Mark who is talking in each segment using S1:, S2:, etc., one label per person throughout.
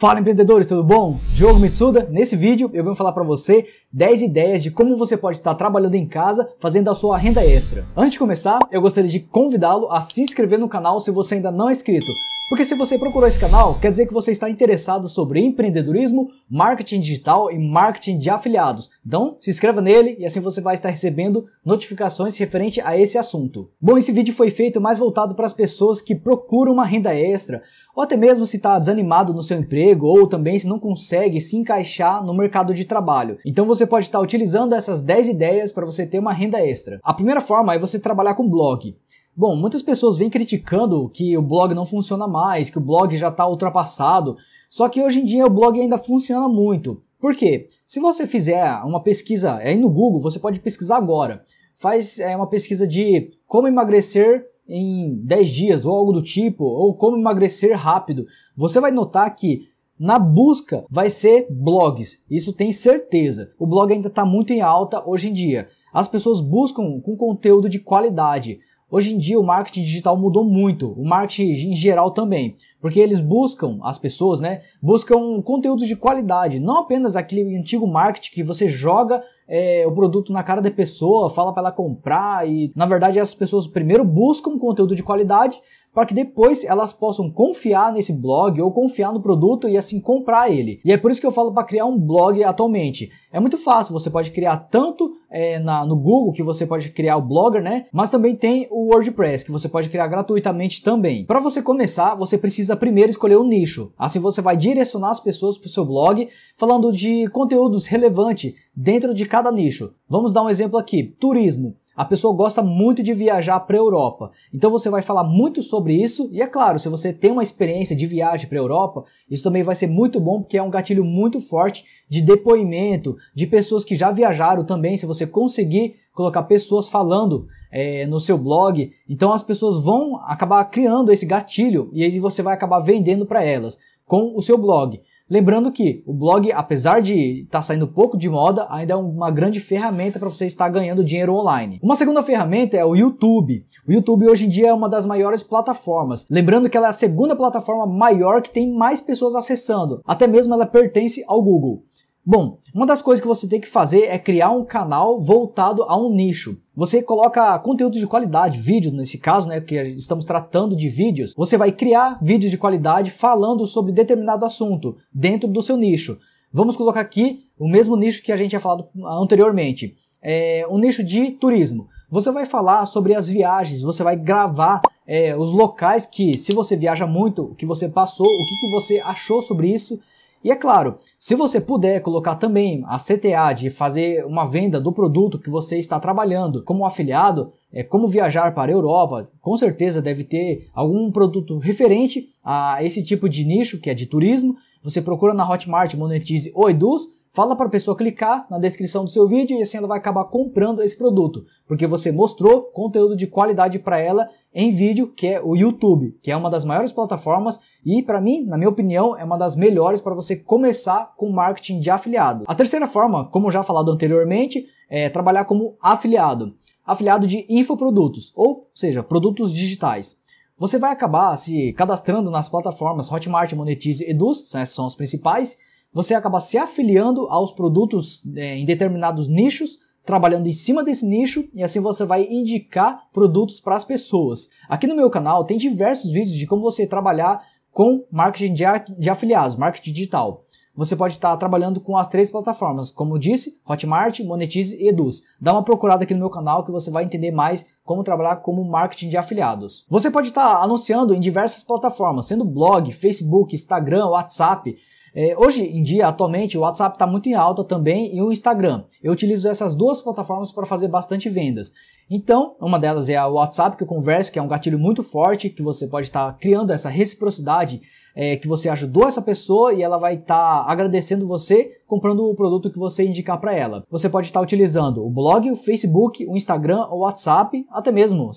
S1: Fala empreendedores, tudo bom? Diogo Mitsuda. Nesse vídeo eu vou falar para você 10 ideias de como você pode estar trabalhando em casa fazendo a sua renda extra. Antes de começar, eu gostaria de convidá-lo a se inscrever no canal se você ainda não é inscrito porque se você procurou esse canal, quer dizer que você está interessado sobre empreendedorismo, marketing digital e marketing de afiliados. Então, se inscreva nele e assim você vai estar recebendo notificações referente a esse assunto. Bom, esse vídeo foi feito mais voltado para as pessoas que procuram uma renda extra, ou até mesmo se está desanimado no seu emprego, ou também se não consegue se encaixar no mercado de trabalho. Então você pode estar utilizando essas 10 ideias para você ter uma renda extra. A primeira forma é você trabalhar com blog. Bom, muitas pessoas vêm criticando que o blog não funciona mais, que o blog já está ultrapassado. Só que hoje em dia o blog ainda funciona muito. Por quê? Se você fizer uma pesquisa é aí no Google, você pode pesquisar agora. Faz é, uma pesquisa de como emagrecer em 10 dias ou algo do tipo, ou como emagrecer rápido. Você vai notar que na busca vai ser blogs, isso tem certeza. O blog ainda está muito em alta hoje em dia. As pessoas buscam com conteúdo de qualidade. Hoje em dia o marketing digital mudou muito, o marketing em geral também, porque eles buscam, as pessoas, né, buscam conteúdo de qualidade, não apenas aquele antigo marketing que você joga é, o produto na cara da pessoa, fala para ela comprar e, na verdade, as pessoas primeiro buscam conteúdo de qualidade para que depois elas possam confiar nesse blog ou confiar no produto e assim comprar ele. E é por isso que eu falo para criar um blog atualmente. É muito fácil, você pode criar tanto é, na, no Google, que você pode criar o Blogger, né? Mas também tem o WordPress, que você pode criar gratuitamente também. Para você começar, você precisa primeiro escolher um nicho. Assim você vai direcionar as pessoas para o seu blog, falando de conteúdos relevantes dentro de cada nicho. Vamos dar um exemplo aqui: turismo. A pessoa gosta muito de viajar para a Europa. Então você vai falar muito sobre isso e é claro, se você tem uma experiência de viagem para a Europa, isso também vai ser muito bom porque é um gatilho muito forte de depoimento de pessoas que já viajaram também. Se você conseguir colocar pessoas falando é, no seu blog, então as pessoas vão acabar criando esse gatilho e aí você vai acabar vendendo para elas com o seu blog. Lembrando que o blog, apesar de estar tá saindo pouco de moda, ainda é uma grande ferramenta para você estar ganhando dinheiro online. Uma segunda ferramenta é o YouTube. O YouTube hoje em dia é uma das maiores plataformas. Lembrando que ela é a segunda plataforma maior que tem mais pessoas acessando. Até mesmo ela pertence ao Google. Bom, uma das coisas que você tem que fazer é criar um canal voltado a um nicho. Você coloca conteúdo de qualidade, vídeo nesse caso, né, que estamos tratando de vídeos. Você vai criar vídeos de qualidade falando sobre determinado assunto dentro do seu nicho. Vamos colocar aqui o mesmo nicho que a gente já falado anteriormente. É um nicho de turismo. Você vai falar sobre as viagens, você vai gravar é, os locais que, se você viaja muito, o que você passou, o que, que você achou sobre isso e é claro, se você puder colocar também a CTA de fazer uma venda do produto que você está trabalhando como afiliado, é, como viajar para a Europa, com certeza deve ter algum produto referente a esse tipo de nicho que é de turismo. Você procura na Hotmart, monetize ou Edus, fala para a pessoa clicar na descrição do seu vídeo e assim ela vai acabar comprando esse produto, porque você mostrou conteúdo de qualidade para ela em vídeo, que é o YouTube, que é uma das maiores plataformas e, para mim, na minha opinião, é uma das melhores para você começar com marketing de afiliado. A terceira forma, como já falado anteriormente, é trabalhar como afiliado. Afiliado de infoprodutos, ou seja, produtos digitais. Você vai acabar se cadastrando nas plataformas Hotmart, Monetize, Eduz, essas né, são as principais. Você acaba se afiliando aos produtos é, em determinados nichos trabalhando em cima desse nicho e assim você vai indicar produtos para as pessoas. Aqui no meu canal tem diversos vídeos de como você trabalhar com marketing de afiliados, marketing digital. Você pode estar trabalhando com as três plataformas, como eu disse, Hotmart, Monetize e Eduz. Dá uma procurada aqui no meu canal que você vai entender mais como trabalhar como marketing de afiliados. Você pode estar anunciando em diversas plataformas, sendo blog, Facebook, Instagram, WhatsApp. É, hoje em dia, atualmente, o WhatsApp está muito em alta também e o Instagram. Eu utilizo essas duas plataformas para fazer bastante vendas. Então, uma delas é o WhatsApp que eu converso, que é um gatilho muito forte, que você pode estar tá criando essa reciprocidade, é, que você ajudou essa pessoa e ela vai estar tá agradecendo você comprando o produto que você indicar para ela. Você pode estar tá utilizando o blog, o Facebook, o Instagram, o WhatsApp, até mesmo,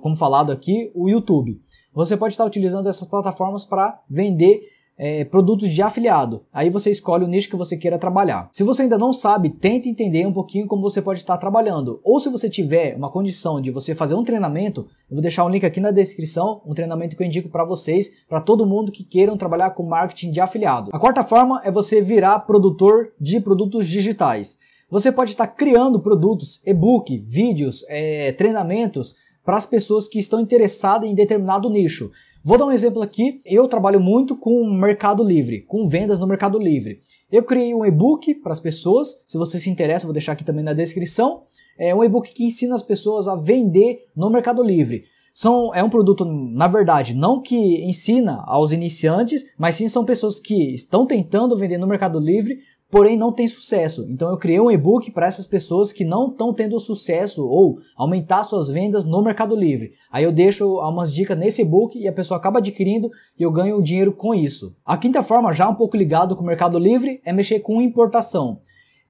S1: como falado aqui, o YouTube. Você pode estar tá utilizando essas plataformas para vender é, produtos de afiliado. Aí você escolhe o nicho que você queira trabalhar. Se você ainda não sabe, tente entender um pouquinho como você pode estar trabalhando. Ou se você tiver uma condição de você fazer um treinamento, eu vou deixar um link aqui na descrição, um treinamento que eu indico para vocês, para todo mundo que queiram trabalhar com marketing de afiliado. A quarta forma é você virar produtor de produtos digitais. Você pode estar criando produtos, e-book, vídeos, é, treinamentos para as pessoas que estão interessadas em determinado nicho. Vou dar um exemplo aqui. Eu trabalho muito com Mercado Livre, com vendas no Mercado Livre. Eu criei um e-book para as pessoas. Se você se interessa, vou deixar aqui também na descrição. É um e-book que ensina as pessoas a vender no Mercado Livre. São, é um produto, na verdade, não que ensina aos iniciantes, mas sim são pessoas que estão tentando vender no Mercado Livre, porém não tem sucesso. Então eu criei um e-book para essas pessoas que não estão tendo sucesso ou aumentar suas vendas no Mercado Livre. Aí eu deixo algumas dicas nesse e-book e a pessoa acaba adquirindo e eu ganho dinheiro com isso. A quinta forma, já um pouco ligado com o Mercado Livre, é mexer com importação.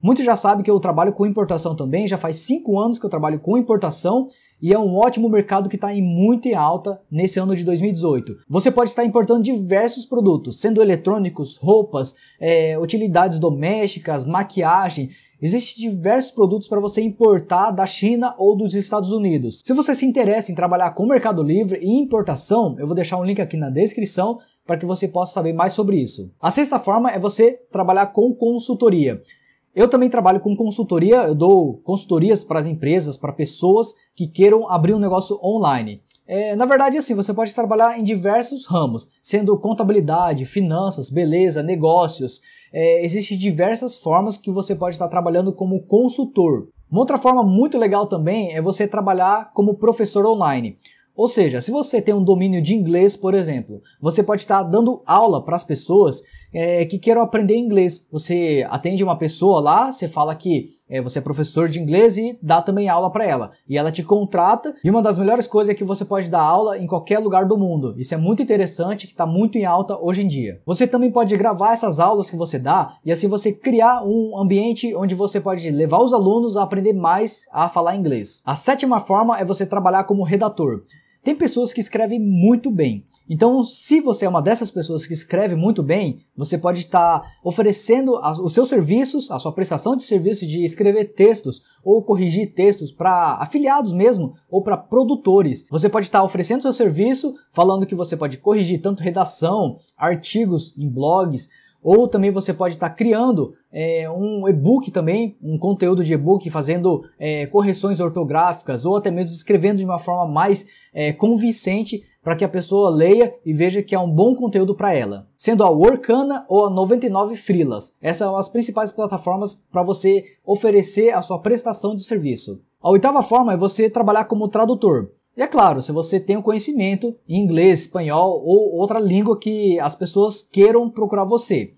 S1: Muitos já sabem que eu trabalho com importação também, já faz cinco anos que eu trabalho com importação e é um ótimo mercado que está em muito em alta nesse ano de 2018. Você pode estar importando diversos produtos, sendo eletrônicos, roupas, é, utilidades domésticas, maquiagem. Existem diversos produtos para você importar da China ou dos Estados Unidos. Se você se interessa em trabalhar com Mercado Livre e importação, eu vou deixar um link aqui na descrição para que você possa saber mais sobre isso. A sexta forma é você trabalhar com consultoria. Eu também trabalho com consultoria, eu dou consultorias para as empresas, para pessoas que queiram abrir um negócio online. É, na verdade, assim, você pode trabalhar em diversos ramos, sendo contabilidade, finanças, beleza, negócios. É, Existem diversas formas que você pode estar trabalhando como consultor. Uma outra forma muito legal também é você trabalhar como professor online. Ou seja, se você tem um domínio de inglês, por exemplo, você pode estar dando aula para as pessoas é, que queiram aprender inglês. Você atende uma pessoa lá, você fala que é, você é professor de inglês e dá também aula para ela. E ela te contrata. E uma das melhores coisas é que você pode dar aula em qualquer lugar do mundo. Isso é muito interessante, que está muito em alta hoje em dia. Você também pode gravar essas aulas que você dá e assim você criar um ambiente onde você pode levar os alunos a aprender mais a falar inglês. A sétima forma é você trabalhar como redator. Tem pessoas que escrevem muito bem. Então, se você é uma dessas pessoas que escreve muito bem, você pode estar tá oferecendo os seus serviços, a sua prestação de serviço de escrever textos ou corrigir textos para afiliados mesmo ou para produtores. Você pode estar tá oferecendo seu serviço, falando que você pode corrigir tanto redação, artigos em blogs, ou também você pode estar tá criando é, um e-book também, um conteúdo de e-book fazendo é, correções ortográficas ou até mesmo escrevendo de uma forma mais é, convincente para que a pessoa leia e veja que é um bom conteúdo para ela. Sendo a Workana ou a 99 Frilas essas são as principais plataformas para você oferecer a sua prestação de serviço. A oitava forma é você trabalhar como tradutor. E é claro, se você tem o um conhecimento em inglês, espanhol ou outra língua que as pessoas queiram procurar você.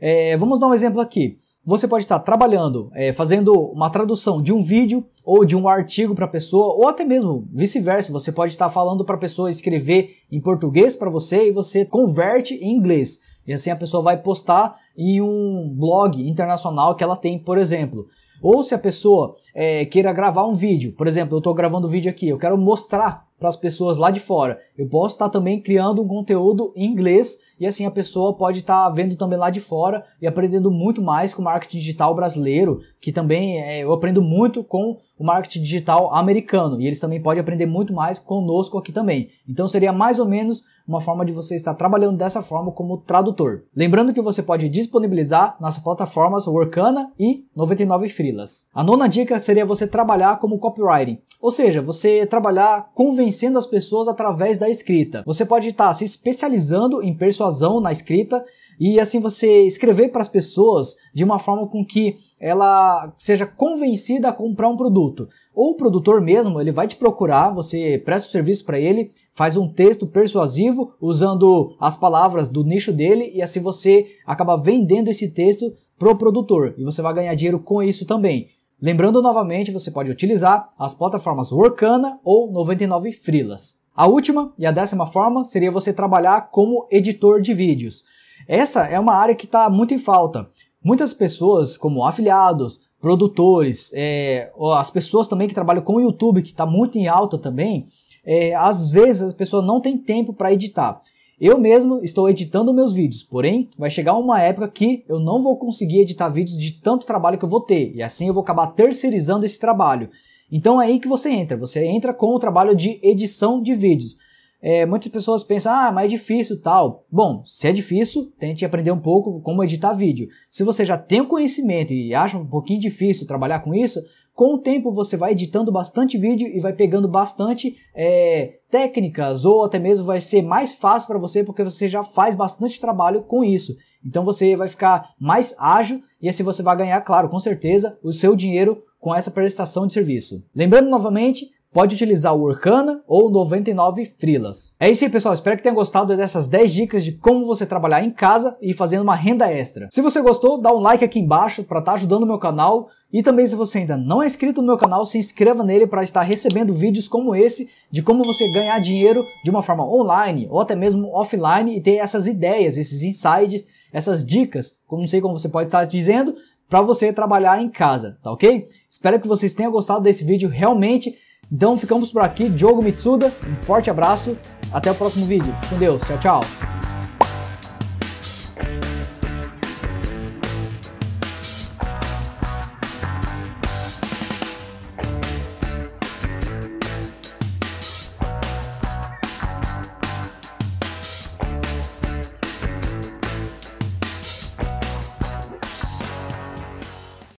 S1: É, vamos dar um exemplo aqui. Você pode estar trabalhando, é, fazendo uma tradução de um vídeo ou de um artigo para a pessoa, ou até mesmo vice-versa. Você pode estar falando para a pessoa escrever em português para você e você converte em inglês. E assim a pessoa vai postar em um blog internacional que ela tem, por exemplo. Ou se a pessoa é, queira gravar um vídeo, por exemplo, eu estou gravando um vídeo aqui, eu quero mostrar para as pessoas lá de fora. Eu posso estar tá também criando um conteúdo em inglês e assim a pessoa pode estar tá vendo também lá de fora e aprendendo muito mais com o marketing digital brasileiro, que também é, eu aprendo muito com o marketing digital americano e eles também podem aprender muito mais conosco aqui também. Então seria mais ou menos uma forma de você estar trabalhando dessa forma como tradutor. Lembrando que você pode disponibilizar nas plataformas Workana e 99 Freelas. A nona dica seria você trabalhar como copywriting, ou seja, você trabalhar convencendo convencendo as pessoas através da escrita. Você pode estar se especializando em persuasão na escrita e assim você escrever para as pessoas de uma forma com que ela seja convencida a comprar um produto. Ou o produtor mesmo, ele vai te procurar, você presta o serviço para ele, faz um texto persuasivo usando as palavras do nicho dele e assim você acaba vendendo esse texto pro produtor e você vai ganhar dinheiro com isso também. Lembrando novamente, você pode utilizar as plataformas Workana ou 99 Freelas. A última e a décima forma seria você trabalhar como editor de vídeos. Essa é uma área que está muito em falta. Muitas pessoas, como afiliados, produtores, é, as pessoas também que trabalham com o YouTube, que está muito em alta também, é, às vezes a pessoa não tem tempo para editar. Eu mesmo estou editando meus vídeos, porém vai chegar uma época que eu não vou conseguir editar vídeos de tanto trabalho que eu vou ter, e assim eu vou acabar terceirizando esse trabalho. Então é aí que você entra, você entra com o trabalho de edição de vídeos. É, muitas pessoas pensam, ah, mas é difícil tal. Bom, se é difícil, tente aprender um pouco como editar vídeo. Se você já tem o conhecimento e acha um pouquinho difícil trabalhar com isso, com o tempo você vai editando bastante vídeo e vai pegando bastante é, técnicas ou até mesmo vai ser mais fácil para você porque você já faz bastante trabalho com isso. Então você vai ficar mais ágil e assim você vai ganhar, claro, com certeza, o seu dinheiro com essa prestação de serviço. Lembrando novamente, pode utilizar o Workana ou 99 Freelas. É isso aí, pessoal. Espero que tenham gostado dessas 10 dicas de como você trabalhar em casa e fazendo uma renda extra. Se você gostou, dá um like aqui embaixo para estar tá ajudando o meu canal. E também, se você ainda não é inscrito no meu canal, se inscreva nele para estar recebendo vídeos como esse de como você ganhar dinheiro de uma forma online ou até mesmo offline e ter essas ideias, esses insights, essas dicas, como não sei como você pode estar tá dizendo, para você trabalhar em casa, tá ok? Espero que vocês tenham gostado desse vídeo realmente. Então ficamos por aqui. Diogo Mitsuda, um forte abraço. Até o próximo vídeo. Fique com Deus. Tchau, tchau.